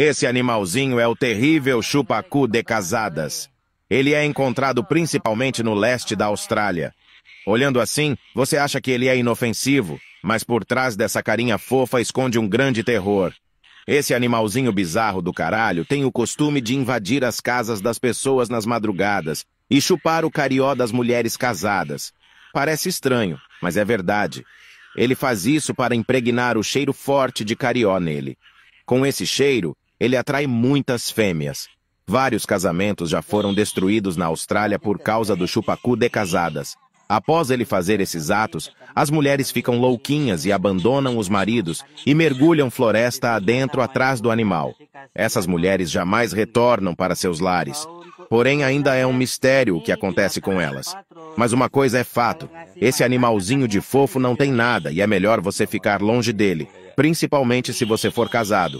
Esse animalzinho é o terrível chupacu de casadas. Ele é encontrado principalmente no leste da Austrália. Olhando assim, você acha que ele é inofensivo, mas por trás dessa carinha fofa esconde um grande terror. Esse animalzinho bizarro do caralho tem o costume de invadir as casas das pessoas nas madrugadas e chupar o carió das mulheres casadas. Parece estranho, mas é verdade. Ele faz isso para impregnar o cheiro forte de carió nele. Com esse cheiro, ele atrai muitas fêmeas. Vários casamentos já foram destruídos na Austrália por causa do chupacu de casadas. Após ele fazer esses atos, as mulheres ficam louquinhas e abandonam os maridos e mergulham floresta adentro atrás do animal. Essas mulheres jamais retornam para seus lares. Porém, ainda é um mistério o que acontece com elas. Mas uma coisa é fato: esse animalzinho de fofo não tem nada e é melhor você ficar longe dele, principalmente se você for casado.